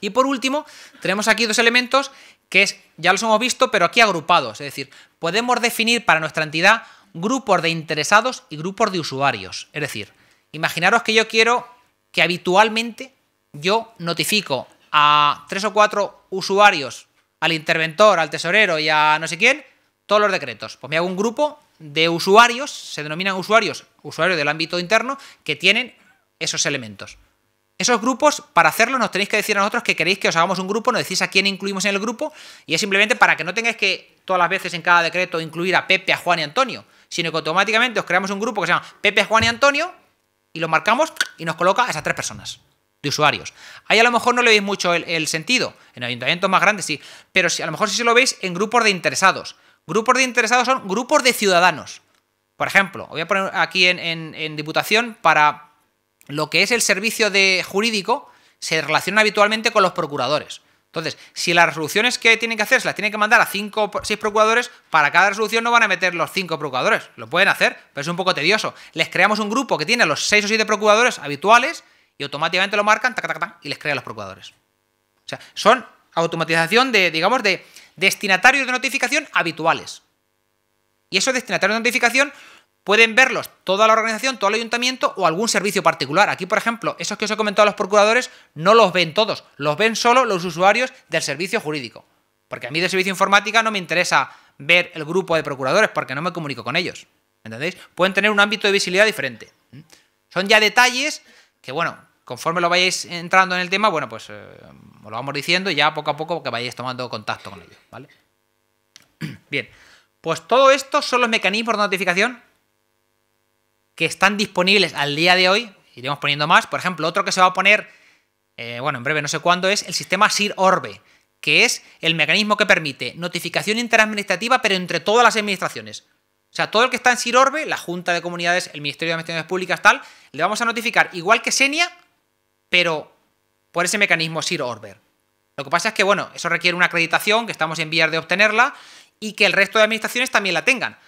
Y por último, tenemos aquí dos elementos que es, ya los hemos visto, pero aquí agrupados. Es decir, podemos definir para nuestra entidad grupos de interesados y grupos de usuarios. Es decir, imaginaros que yo quiero que habitualmente yo notifico a tres o cuatro usuarios, al interventor, al tesorero y a no sé quién, todos los decretos. Pues me hago un grupo de usuarios, se denominan usuarios, usuarios del ámbito interno, que tienen esos elementos. Esos grupos, para hacerlo, nos tenéis que decir a nosotros que queréis que os hagamos un grupo, nos decís a quién incluimos en el grupo, y es simplemente para que no tengáis que todas las veces en cada decreto incluir a Pepe, a Juan y Antonio, sino que automáticamente os creamos un grupo que se llama Pepe, Juan y Antonio, y lo marcamos y nos coloca a esas tres personas de usuarios. Ahí a lo mejor no le veis mucho el, sentido, en ayuntamientos más grandes sí, pero si, a lo mejor sí si se lo veis en grupos de interesados. Grupos de interesados son grupos de ciudadanos. Por ejemplo, voy a poner aquí en Diputación para lo que es el servicio de jurídico se relaciona habitualmente con los procuradores. Entonces, si las resoluciones que tienen que hacer se las tienen que mandar a cinco o seis procuradores, para cada resolución no van a meter los cinco procuradores. Lo pueden hacer, pero es un poco tedioso. Les creamos un grupo que tiene los seis o siete procuradores habituales y automáticamente lo marcan y les crean los procuradores. O sea, son automatización de, digamos, de destinatarios de notificación habituales. Y esos destinatarios de notificación Pueden verlos toda la organización, todo el ayuntamiento o algún servicio particular. Aquí, por ejemplo, esos que os he comentado a los procuradores no los ven todos, los ven solo los usuarios del servicio jurídico. Porque a mí del servicio informática no me interesa ver el grupo de procuradores porque no me comunico con ellos. ¿Entendéis? Pueden tener un ámbito de visibilidad diferente. Son ya detalles que, bueno, conforme lo vayáis entrando en el tema, bueno, pues eh, os lo vamos diciendo y ya poco a poco que vayáis tomando contacto con ellos, ¿vale? Bien, pues todo esto son los mecanismos de notificación que están disponibles al día de hoy. Iremos poniendo más. Por ejemplo, otro que se va a poner, eh, bueno, en breve, no sé cuándo, es el sistema SIR Orbe, que es el mecanismo que permite notificación interadministrativa, pero entre todas las administraciones. O sea, todo el que está en SIR Orbe, la Junta de Comunidades, el Ministerio de Administraciones Públicas, tal, le vamos a notificar igual que Senia, pero por ese mecanismo SIR Orbe. Lo que pasa es que, bueno, eso requiere una acreditación, que estamos en vías de obtenerla, y que el resto de administraciones también la tengan.